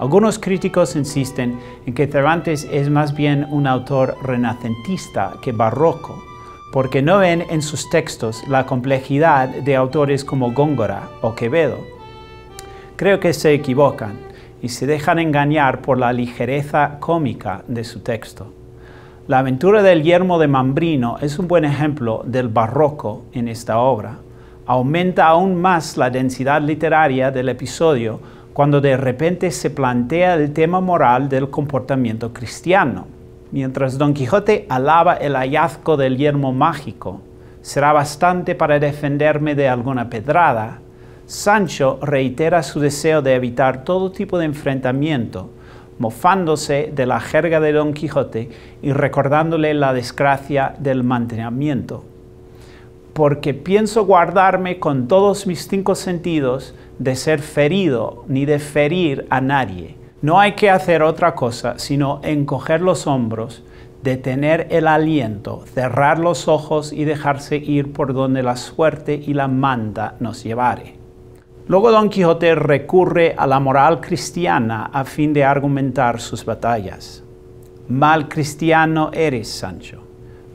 Algunos críticos insisten en que Cervantes es más bien un autor renacentista que barroco, porque no ven en sus textos la complejidad de autores como Góngora o Quevedo. Creo que se equivocan y se dejan engañar por la ligereza cómica de su texto. La aventura del yermo de Mambrino es un buen ejemplo del barroco en esta obra. Aumenta aún más la densidad literaria del episodio cuando de repente se plantea el tema moral del comportamiento cristiano. Mientras Don Quijote alaba el hallazgo del yermo mágico, será bastante para defenderme de alguna pedrada, Sancho reitera su deseo de evitar todo tipo de enfrentamiento, mofándose de la jerga de Don Quijote y recordándole la desgracia del mantenimiento porque pienso guardarme con todos mis cinco sentidos de ser ferido ni de ferir a nadie. No hay que hacer otra cosa sino encoger los hombros, detener el aliento, cerrar los ojos y dejarse ir por donde la suerte y la manda nos llevare. Luego Don Quijote recurre a la moral cristiana a fin de argumentar sus batallas. Mal cristiano eres, Sancho,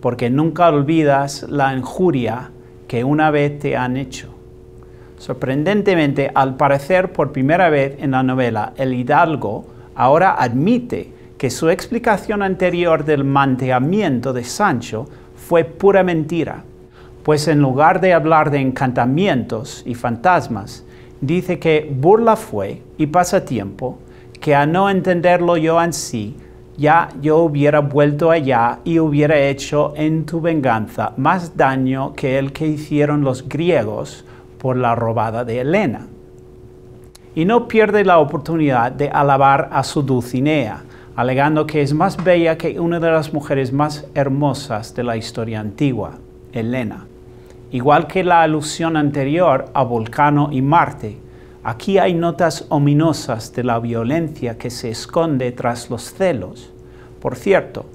porque nunca olvidas la injuria que una vez te han hecho. Sorprendentemente, al parecer por primera vez en la novela, el hidalgo ahora admite que su explicación anterior del manteamiento de Sancho fue pura mentira, pues en lugar de hablar de encantamientos y fantasmas, dice que burla fue y pasatiempo, que a no entenderlo yo en sí, ya yo hubiera vuelto allá y hubiera hecho en tu venganza más daño que el que hicieron los griegos por la robada de Helena. Y no pierde la oportunidad de alabar a su Dulcinea, alegando que es más bella que una de las mujeres más hermosas de la historia antigua, Helena. Igual que la alusión anterior a Vulcano y Marte, Aquí hay notas ominosas de la violencia que se esconde tras los celos. Por cierto,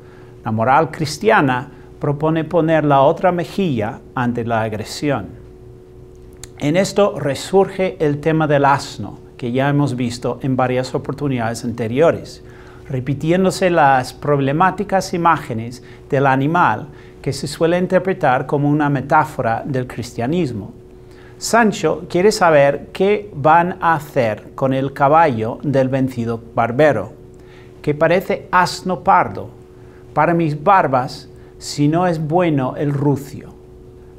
la moral cristiana propone poner la otra mejilla ante la agresión. En esto resurge el tema del asno, que ya hemos visto en varias oportunidades anteriores, repitiéndose las problemáticas imágenes del animal que se suele interpretar como una metáfora del cristianismo Sancho quiere saber qué van a hacer con el caballo del vencido barbero, que parece asno pardo. Para mis barbas, si no es bueno el rucio.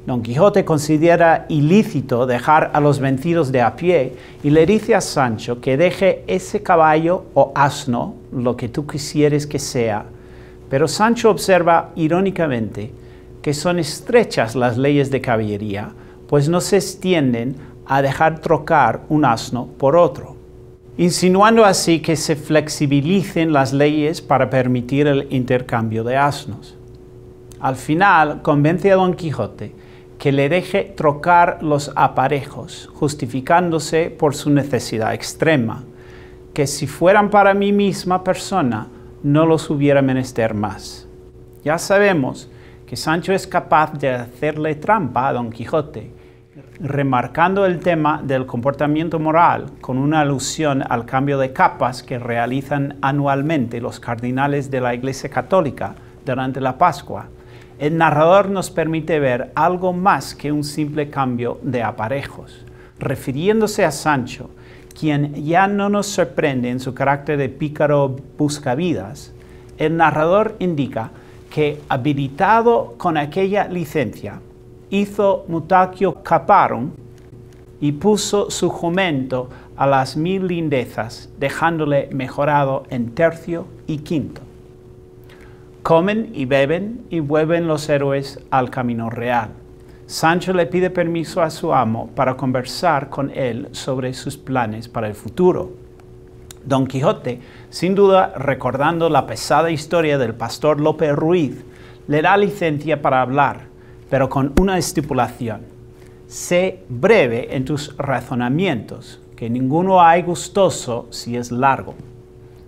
Don Quijote considera ilícito dejar a los vencidos de a pie y le dice a Sancho que deje ese caballo o asno, lo que tú quisieres que sea. Pero Sancho observa irónicamente que son estrechas las leyes de caballería pues no se extienden a dejar trocar un asno por otro, insinuando así que se flexibilicen las leyes para permitir el intercambio de asnos. Al final convence a Don Quijote que le deje trocar los aparejos, justificándose por su necesidad extrema, que si fueran para mi misma persona no los hubiera menester más. Ya sabemos que Sancho es capaz de hacerle trampa a Don Quijote, remarcando el tema del comportamiento moral con una alusión al cambio de capas que realizan anualmente los cardinales de la Iglesia Católica durante la Pascua, el narrador nos permite ver algo más que un simple cambio de aparejos, refiriéndose a Sancho, quien ya no nos sorprende en su carácter de pícaro buscavidas, el narrador indica que habilitado con aquella licencia, hizo Mutaquio Caparum y puso su jumento a las mil lindezas, dejándole mejorado en tercio y quinto. Comen y beben y vuelven los héroes al camino real. Sancho le pide permiso a su amo para conversar con él sobre sus planes para el futuro. Don Quijote, sin duda recordando la pesada historia del pastor Lope Ruiz, le da licencia para hablar pero con una estipulación. Sé breve en tus razonamientos, que ninguno hay gustoso si es largo.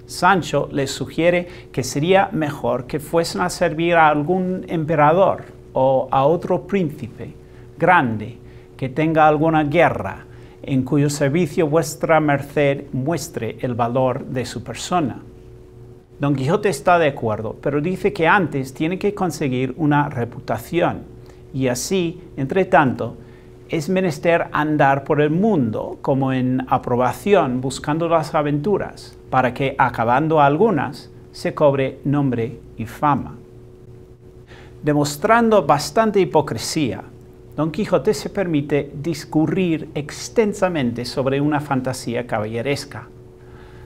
Sancho les sugiere que sería mejor que fuesen a servir a algún emperador o a otro príncipe grande que tenga alguna guerra, en cuyo servicio vuestra merced muestre el valor de su persona. Don Quijote está de acuerdo, pero dice que antes tiene que conseguir una reputación y así, entre tanto, es menester andar por el mundo como en aprobación buscando las aventuras, para que, acabando algunas, se cobre nombre y fama. Demostrando bastante hipocresía, Don Quijote se permite discurrir extensamente sobre una fantasía caballeresca,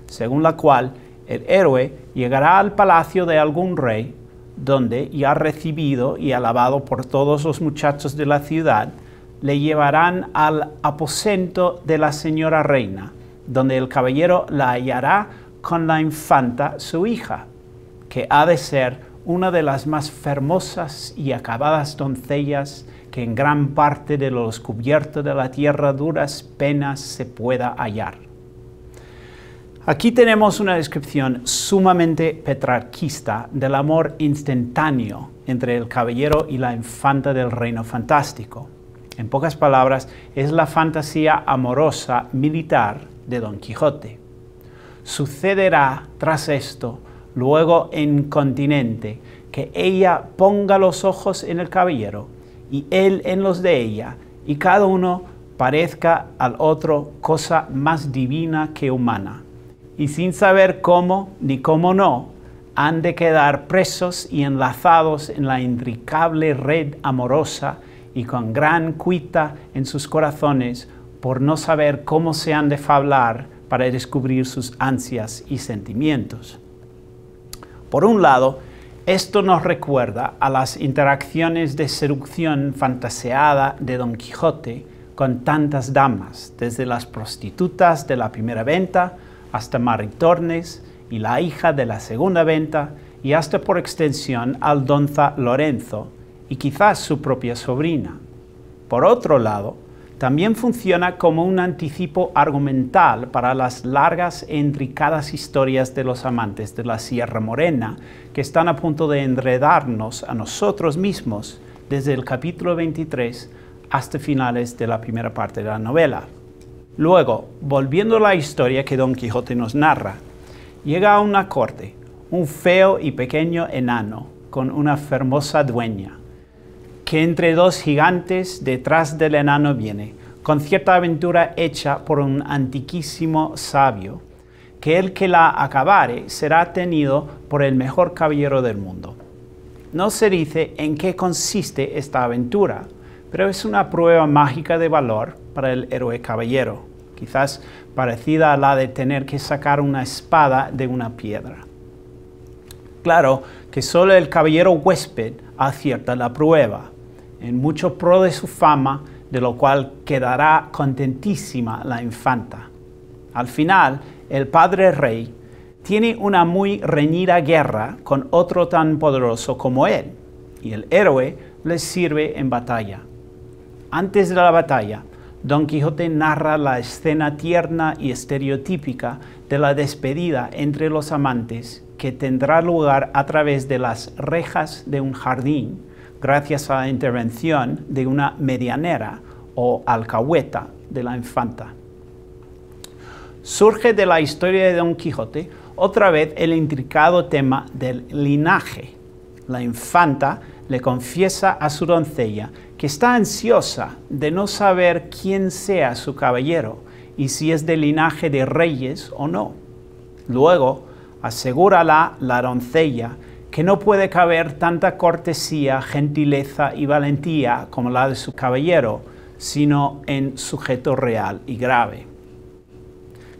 según la cual el héroe llegará al palacio de algún rey donde ya recibido y alabado por todos los muchachos de la ciudad, le llevarán al aposento de la señora reina, donde el caballero la hallará con la infanta su hija, que ha de ser una de las más fermosas y acabadas doncellas que en gran parte de los cubiertos de la tierra duras penas se pueda hallar. Aquí tenemos una descripción sumamente petrarquista del amor instantáneo entre el caballero y la infanta del reino fantástico. En pocas palabras, es la fantasía amorosa militar de Don Quijote. Sucederá tras esto, luego en continente, que ella ponga los ojos en el caballero y él en los de ella, y cada uno parezca al otro cosa más divina que humana y sin saber cómo ni cómo no, han de quedar presos y enlazados en la intricable red amorosa y con gran cuita en sus corazones por no saber cómo se han de fablar para descubrir sus ansias y sentimientos. Por un lado, esto nos recuerda a las interacciones de seducción fantaseada de Don Quijote con tantas damas, desde las prostitutas de la primera venta hasta Maritornes y la hija de la segunda venta y hasta por extensión Aldonza Lorenzo y quizás su propia sobrina. Por otro lado, también funciona como un anticipo argumental para las largas e intricadas historias de los amantes de la Sierra Morena que están a punto de enredarnos a nosotros mismos desde el capítulo 23 hasta finales de la primera parte de la novela. Luego, volviendo a la historia que Don Quijote nos narra, llega a una corte un feo y pequeño enano con una fermosa dueña, que entre dos gigantes detrás del enano viene, con cierta aventura hecha por un antiquísimo sabio, que el que la acabare será tenido por el mejor caballero del mundo. No se dice en qué consiste esta aventura, pero es una prueba mágica de valor para el héroe caballero, quizás parecida a la de tener que sacar una espada de una piedra. Claro que solo el caballero huésped acierta la prueba, en mucho pro de su fama, de lo cual quedará contentísima la infanta. Al final, el padre rey tiene una muy reñida guerra con otro tan poderoso como él, y el héroe le sirve en batalla. Antes de la batalla, Don Quijote narra la escena tierna y estereotípica de la despedida entre los amantes que tendrá lugar a través de las rejas de un jardín, gracias a la intervención de una medianera o alcahueta de la infanta. Surge de la historia de Don Quijote otra vez el intricado tema del linaje. La infanta le confiesa a su doncella que está ansiosa de no saber quién sea su caballero y si es de linaje de reyes o no. Luego, asegúrala la doncella que no puede caber tanta cortesía, gentileza y valentía como la de su caballero, sino en sujeto real y grave.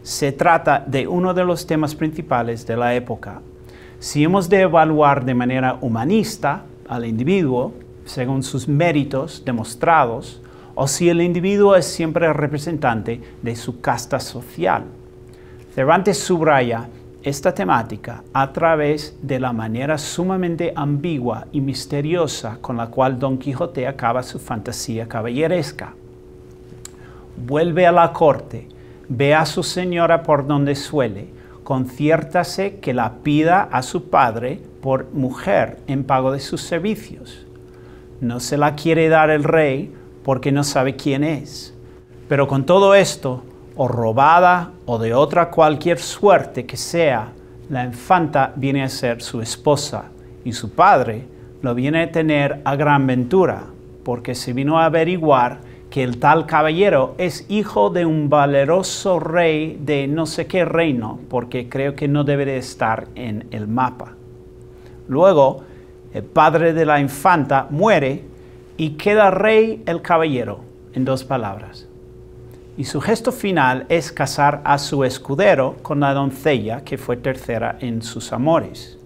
Se trata de uno de los temas principales de la época. Si hemos de evaluar de manera humanista al individuo, según sus méritos demostrados o si el individuo es siempre representante de su casta social. Cervantes subraya esta temática a través de la manera sumamente ambigua y misteriosa con la cual Don Quijote acaba su fantasía caballeresca. Vuelve a la corte, ve a su señora por donde suele, conciértase que la pida a su padre por mujer en pago de sus servicios no se la quiere dar el rey porque no sabe quién es. Pero con todo esto, o robada o de otra cualquier suerte que sea, la infanta viene a ser su esposa y su padre lo viene a tener a gran ventura, porque se vino a averiguar que el tal caballero es hijo de un valeroso rey de no sé qué reino, porque creo que no debe de estar en el mapa. Luego, el padre de la infanta, muere y queda rey el caballero, en dos palabras. Y su gesto final es casar a su escudero con la doncella que fue tercera en sus amores.